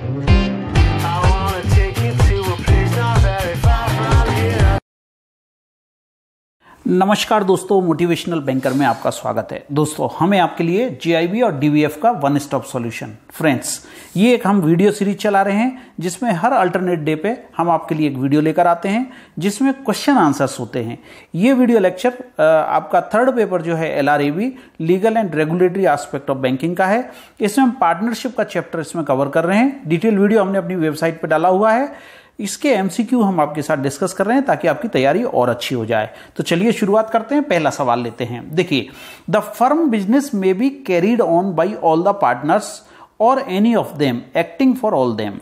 Thank you. नमस्कार दोस्तों motivational banker में आपका स्वागत है दोस्तों हमें आपके लिए जीआईबी और डीवीएफ का वन स्टॉप सॉल्यूशन फ्रेंड्स ये एक हम वीडियो सीरीज चला रहे हैं जिसमें हर अल्टरनेट डे पे हम आपके लिए एक वीडियो लेकर आते हैं जिसमें क्वेश्चन आंसर्स होते हैं ये वीडियो लेक्चर आपका थर्ड पेपर जो है एल legal and regulatory aspect of banking का है इसमें हम पार्टनरशिप का चैप्टर इसमें कवर कर रहे हैं डिटेल वीडियो हमने अपनी वेबसाइट पर डाला हुआ है इसके एमसीक्यू हम आपके साथ डिस्कस कर रहे हैं ताकि आपकी तैयारी और अच्छी हो जाए तो चलिए शुरुआत करते हैं पहला सवाल लेते हैं देखिए the firm business may be carried on by all the partners और any of them acting for all them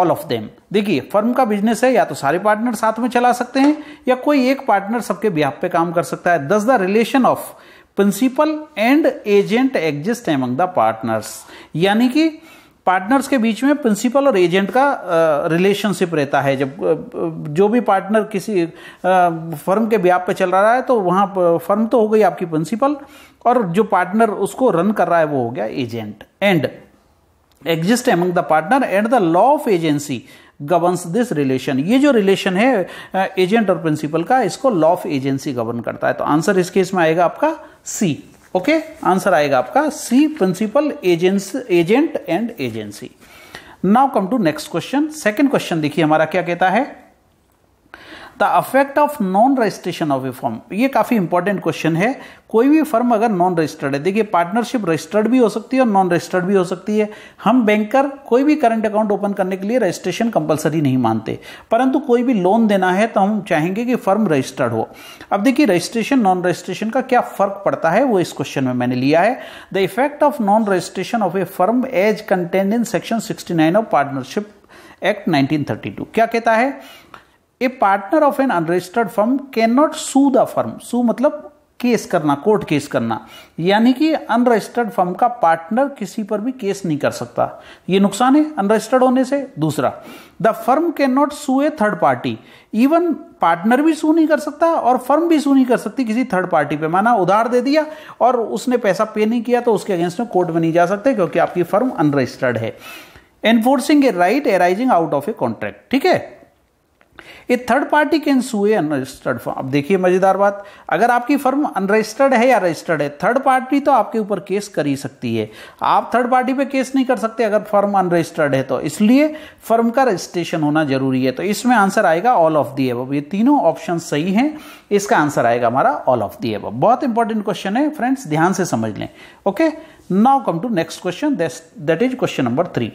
all of them देखिए फर्म का बिजनेस है या तो सारे पार्टनर साथ में चला सकते हैं या कोई एक पार्टनर सबके बिहाफ पे काम कर सकता है thus the relation of principal and agent exist among the partners यानी कि पार्टनर्स के बीच में प्रिंसिपल और एजेंट का रिलेशनशिप रहता है जब जो भी पार्टनर किसी फर्म के ब्याप पे चल रहा है तो वहाँ फर्म तो हो गई आपकी प्रिंसिपल और जो पार्टनर उसको रन कर रहा है वो हो गया agent and exist among the partner and the law of agency governs this relation ये जो रिलेशन है एजेंट और प्रिंसिपल का इसको लॉ ऑफ एजेंसी गवर्न करता है तो आंसर इस केस में आएगा आपका सी ओके आंसर आएगा आपका C principal agents agent and agency now come to next question second question देखिए हमारा क्या कहता है the affect of non registration of a form ये काफ़ी इंपॉर्टेंट क्वेश्चन है कोई भी फर्म अगर नॉन रजिस्टर्ड है देखिए पार्टनरशिप रजिस्टर्ड भी हो सकती है और नॉन रजिस्टर्ड भी हो सकती है हम बैंकर कोई भी करंट अकाउंट ओपन करने के लिए रजिस्ट्रेशन कंपलसरी नहीं मानते परंतु कोई भी लोन देना है तो हम चाहेंगे कि फर्म रजिस्टर्ड हो अब देखिए रजिस्ट्रेशन नॉन रजिस्ट्रेशन का क्या फर्क पड़ता है वो इस क्वेश्चन में मैंने लिया है the effect of non registration of a firm as contained in section sixty of partnership act 1932 क्या कहता है a partner of an unregistered firm can not sue the firm sue मतलब केस करना कोर्ट केस करना यानी कि unregistered firm का partner किसी पर भी केस नहीं कर सकता ये नुकसान है अनरजिस्टर्ड होने से दूसरा the firm can not sue a third party even partner भी सू नहीं कर सकता और फर्म भी सू नहीं कर सकती किसी थर्ड पार्टी पे माना उधार दे दिया और उसने पैसा पे नहीं किया तो उसके अगेंस्ट में कोर्ट में नहीं जा सकते क्योंकि आपकी फर्म अनरजिस्टर्ड है enforcing a right arising out of a contract ठीक है a third party can sue unregistered firm अब देखिए मज़ेदार बात अगर आपकी फर्म अनरजिस्टर्ड है या रजिस्टर्ड है थर्ड पार्टी तो आपके ऊपर केस कर ही सकती है आप थर्ड पार्टी पे केस नहीं कर सकते अगर फर्म अनरजिस्टर्ड है तो इसलिए फर्म का रजिस्ट्रेशन होना जरूरी है तो इसमें आंसर आएगा ऑल ऑफ दी एब ये तीनों ऑप्शन सही हैं इसका आंसर आएगा हमारा ऑल ऑफ दी एब बहुत इंपॉर्टेंट क्वेश्चन है फ्रेंड्स ध्यान से समझ लें okay now come to next question that is question number three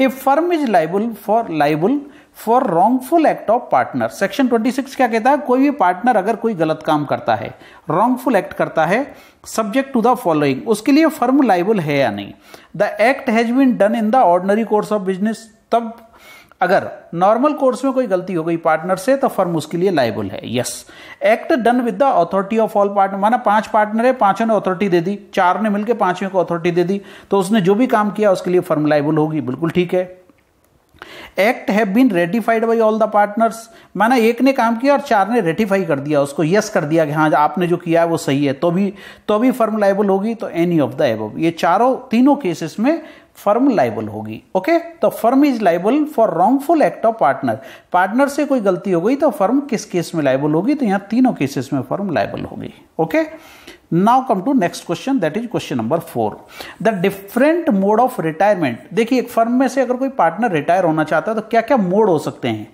a firm is liable for liable for wrongful act of partner section 26 क्या कहता है कोई भी पार्टनर अगर कोई गलत काम करता है रॉन्गफुल एक्ट करता है सब्जेक्ट टू द फॉलोइंग उसके लिए फर्म लाइबल है या नहीं the act has been done in the ordinary course of business तब अगर नॉर्मल कोर्स में कोई गलती हो गई पार्टनर से तो फर्म उसके लिए लाइबल है yes act done with the authority of all partner माना पांच पार्टनर है पांचों ने अथॉरिटी दे दी चार ने मिलकर पांचवें को अथॉरिटी दे दी तो उसने जो भी काम किया उसके लिए फर्म लाइबल होगी बिल्कुल ठीक है act have been ratified by all the partners माना एक ने काम किया और चार ने रेटिफाई कर दिया उसको यस कर दिया कि हाँ आपने जो किया है वो सही है तो भी तो भी फर्म लाइबल होगी तो एनी ऑफ द एबव ये चारों तीनों केसेस में फर्म लाइबल होगी ओके तो firm is liable for wrongful act of partner partner से कोई गलती हो गई तो फर्म किस केस में लाइबल होगी तो यहाँ तीनों केसेस में फर्म लाइबल होगी okay now come to next question that is question number four the different mode of retirement देखिए एक फर्म में से अगर कोई पार्टनर रिटायर होना चाहता है तो क्या क्या मोड हो सकते हैं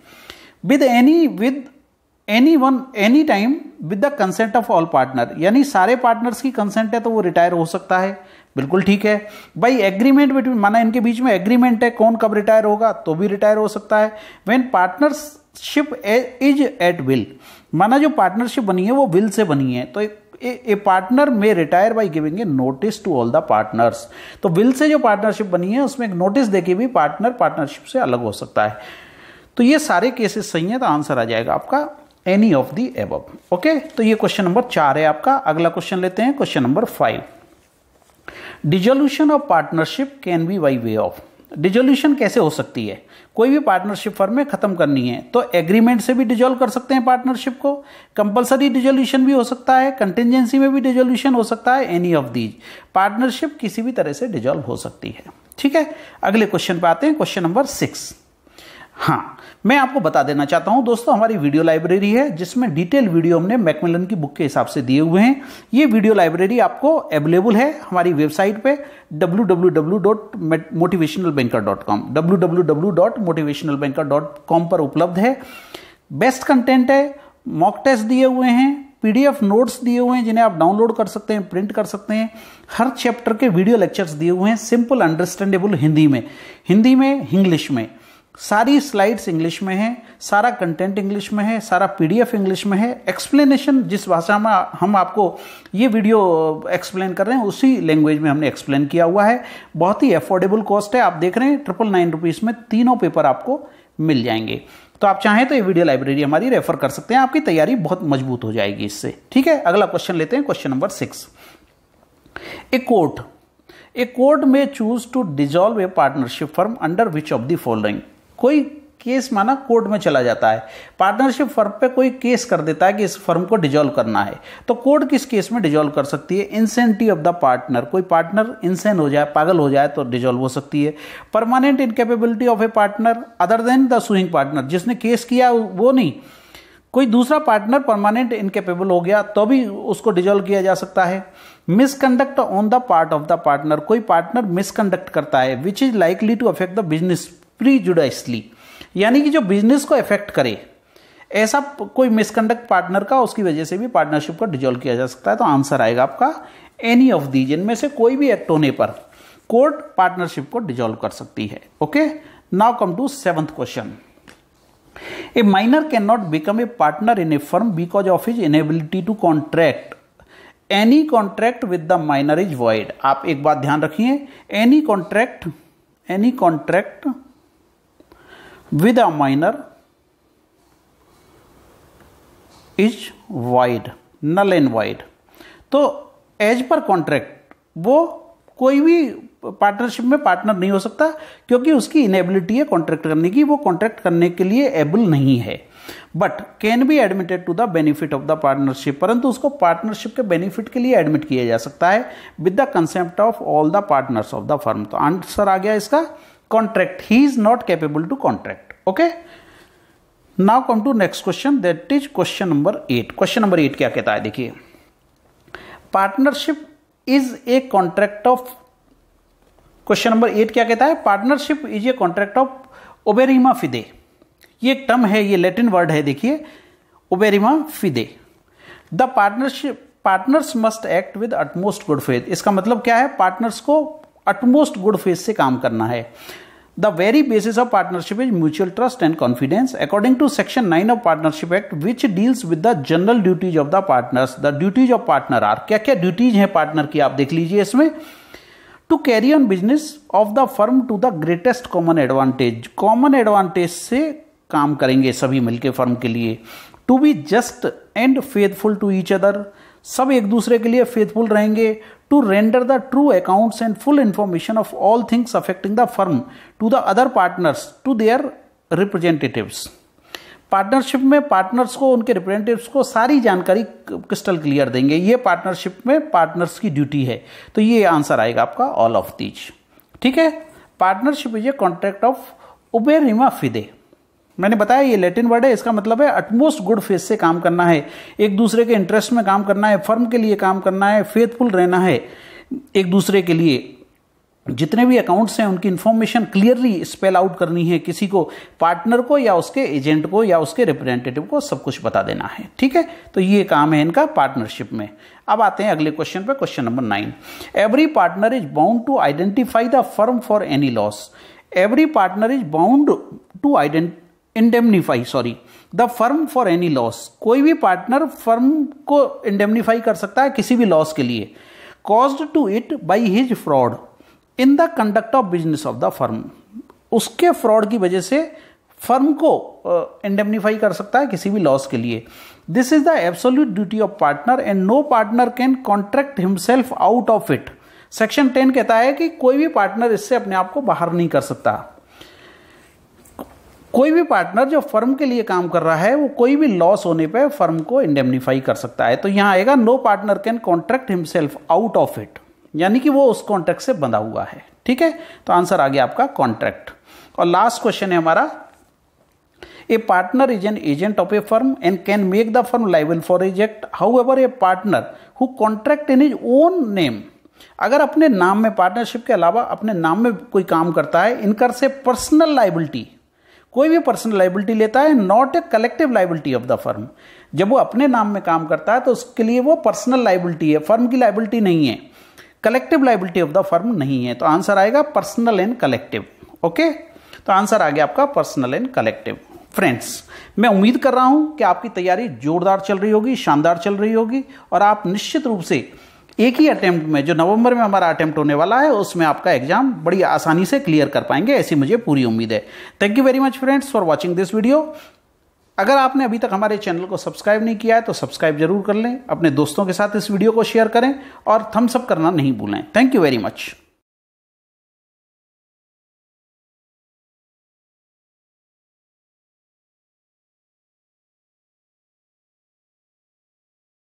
with any with any one any time with the consent of all partner यानी सारे पार्टनर्स की कंसेंट है तो वो रिटायर हो सकता है बिल्कुल ठीक है भाई एग्रीमेंट बिटवीन माना इनके बीच में एग्रीमेंट है कौन कब रिटायर होगा तो भी रिटायर हो सकता है when partnership is at will माना जो पार्टनरशिप बनी है वो विल से बनी है तो a partner may retire by giving a notice to all the partners तो विल से जो पार्टनरशिप बनी है उसमें एक नोटिस देके भी पार्टनर पार्टनरशिप से अलग हो सकता है तो ये सारे केसेस सही हैं तो आंसर आ जाएगा आपका एनी ऑफ दी एब ओके तो ये क्वेश्चन नंबर चार है आपका अगला क्वेश्चन लेते हैं question number five dissolution of partnership can be by way of dissolution कैसे हो सकती है कोई भी पार्टनरशिप फर्म में ख़त्म करनी है तो एग्रीमेंट से भी डिजोल्व कर सकते हैं पार्टनरशिप को कंपलसरी डिजोल्यूशन भी हो सकता है कंटेंजेंसी में भी डिजोल्यूशन हो सकता है एनी ऑफ दीज पार्टनरशिप किसी भी तरह से डिजोल्व हो सकती है ठीक है अगले क्वेश्चन पे आते हैं क्वेश्चन नंबर सिक्स हाँ मैं आपको बता देना चाहता हूं दोस्तों हमारी वीडियो लाइब्रेरी है जिसमें डिटेल वीडियो हमने मैकमिलन की बुक के हिसाब से दिए हुए हैं ये वीडियो लाइब्रेरी आपको अवेलेबल है हमारी वेबसाइट पे डॉट कॉम पर उपलब्ध है बेस्ट कंटेंट है मॉक टेस्ट दिए हुए हैं पीडीएफ नोट्स दिए हुए हैं जिन्हें आप डाउनलोड कर सकते हैं प्रिंट कर सकते हैं हर चैप्टर के वीडियो लेक्चर्स दिए हुए हैं सिंपल अंडरस्टैंडेबल हिंदी में हिंदी में इंग्लिश में सारी स्लाइड्स इंग्लिश में है सारा कंटेंट इंग्लिश में है सारा पीडीएफ इंग्लिश में है एक्सप्लेनेशन जिस भाषा में हम आपको ये वीडियो एक्सप्लेन कर रहे हैं उसी लैंग्वेज में हमने एक्सप्लेन किया हुआ है बहुत ही अफोर्डेबल कॉस्ट है आप देख रहे हैं ट्रिपल नाइन रुपीज़ में तीनों पेपर आपको मिल जाएंगे तो आप चाहें तो ये वीडियो लाइब्रेरी हमारी रेफर कर सकते हैं आपकी तैयारी बहुत मजबूत हो जाएगी इससे ठीक है अगला क्वेश्चन लेते हैं question number six a court a court may choose to dissolve a partnership firm under which of the following कोई केस माना कोर्ट में चला जाता है पार्टनरशिप फर्म पे कोई केस कर देता है कि इस फर्म को डिजोल्व करना है तो कोर्ट किस केस में डिजोल्व कर सकती है इंसेंटिव ऑफ द पार्टनर कोई पार्टनर इंसेंट हो जाए पागल हो जाए तो डिजोल्व हो सकती है permanent incapability of a partner other than the suing partner जिसने केस किया वो नहीं कोई दूसरा पार्टनर परमानेंट इनकेपेबल हो गया तो भी उसको डिजोल्व किया जा सकता है misconduct on the part of the partner कोई पार्टनर मिसकंडक्ट करता है which is likely to affect the business prejudicially यानी कि जो बिजनेस को इफेक्ट करे ऐसा कोई मिसकंडक्ट पार्टनर का उसकी वजह से भी पार्टनरशिप को डिजोल्व किया जा सकता है तो आंसर आएगा आपका एनी ऑफ दी जिनमें से कोई भी एक्ट होने पर कोर्ट पार्टनरशिप को डिजोल्व कर सकती है okay now come to seventh question a minor can not become a partner in a firm because of his inability to contract any contract with the minor is void आप एक बात ध्यान रखिए any contract any contract with a minor is void null and void तो as per contract वो कोई भी partnership में पार्टनर नहीं हो सकता क्योंकि उसकी इनेबिलिटी है कॉन्ट्रैक्ट करने की वो कॉन्ट्रैक्ट करने के लिए एबल नहीं है but can be admitted to the benefit of the partnership परंतु उसको पार्टनरशिप के बेनिफिट के लिए एडमिट किया जा सकता है with the concept of all the partners of the firm तो आंसर आ गया इसका contract he is not capable to contract okay now come to next question that is question number 8 question number 8 क्या कहता है देखिए partnership is a contract of question number eight क्या कहता है partnership is a contract of uberrimae fidei ये एक term है ये लेटिन वर्ड है देखिए uberrimae fidei the partnership partners must act with utmost good faith इसका मतलब क्या है पार्टनर्स को अटमोस्ट गुड फेस से काम करना है the very basis of partnership is mutual trust and confidence according to section nine of partnership act which deals with the general duties of the partners the duties of partner are क्या क्या duties हैं partner की आप देख लीजिए इसमें to carry on business of the firm to the greatest common advantage common advantage से काम करेंगे सभी मिलकर फर्म के लिए to be just and faithful to each other सब एक दूसरे के लिए फेथफुल रहेंगे to render the true accounts and full information of all things affecting the firm to the other partners to their representatives partnership में partners को उनके representatives को सारी जानकारी क्रिस्टल क्लियर देंगे ये पार्टनरशिप में पार्टनर्स की ड्यूटी है तो ये आंसर आएगा आपका ऑल ऑफ दीज ठीक है partnership is a contract of uberrimae fidei मैंने बताया ये लेटिन वर्ड है इसका मतलब है अटमोस्ट गुड फेस से काम करना है एक दूसरे के इंटरेस्ट में काम करना है फर्म के लिए काम करना है फेथफुल रहना है एक दूसरे के लिए जितने भी अकाउंट्स हैं उनकी इन्फॉर्मेशन क्लियरली स्पेल आउट करनी है किसी को पार्टनर को या उसके एजेंट को या उसके रिप्रेजेंटेटिव को सब कुछ बता देना है ठीक है तो ये काम है इनका पार्टनरशिप में अब आते हैं अगले क्वेश्चन पर question number nine every partner is bound to identify the firm for any loss every partner is bound to ident indemnify sorry the firm for any loss कोई भी पार्टनर फर्म को indemnify कर सकता है किसी भी loss के लिए caused to it by his fraud in the conduct of business of the firm उसके फ्रॉड की वजह से फर्म को इंडेमनीफाई uh, कर सकता है किसी भी लॉस के लिए this is the absolute duty of partner and no partner can contract himself out of it section ten कहता है कि कोई भी पार्टनर इससे अपने आप को बाहर नहीं कर सकता कोई भी पार्टनर जो फर्म के लिए काम कर रहा है वो कोई भी लॉस होने पे फर्म को इंडेमनीफाई कर सकता है तो यहां आएगा no partner can contract himself out of it यानी कि वो उस कॉन्ट्रैक्ट से बंधा हुआ है ठीक है तो आंसर आ गया आपका कॉन्ट्रैक्ट और लास्ट क्वेश्चन है हमारा a partner is an agent of a firm and can make the firm liable for reject however a partner who contract in his own name अगर अपने नाम में पार्टनरशिप के अलावा अपने नाम में कोई काम करता है इनकर से पर्सनल लाइबिलिटी कोई भी पर्सनल लाइबिलिटी लेता है not a collective liability of the firm जब वो अपने नाम में काम करता है तो उसके लिए वो पर्सनल लाइबिलिटी है फर्म की लाइबिलिटी नहीं है collective liability of the firm नहीं है तो आंसर आएगा पर्सनल एंड कलेक्टिव ओके तो आंसर आ गया आपका पर्सनल एंड कलेक्टिव फ्रेंड्स मैं उम्मीद कर रहा हूं कि आपकी तैयारी जोरदार चल रही होगी शानदार चल रही होगी और आप निश्चित रूप से एक ही अटैम्प्ट में जो नवंबर में हमारा अटैम्प्ट होने वाला है उसमें आपका एग्जाम बड़ी आसानी से क्लियर कर पाएंगे ऐसी मुझे पूरी उम्मीद है thank you very much friends for watching this video अगर आपने अभी तक हमारे चैनल को सब्सक्राइब नहीं किया है तो सब्सक्राइब जरूर कर लें अपने दोस्तों के साथ इस वीडियो को शेयर करें और थम्सअप करना नहीं भूलें थैंक यू वेरी मच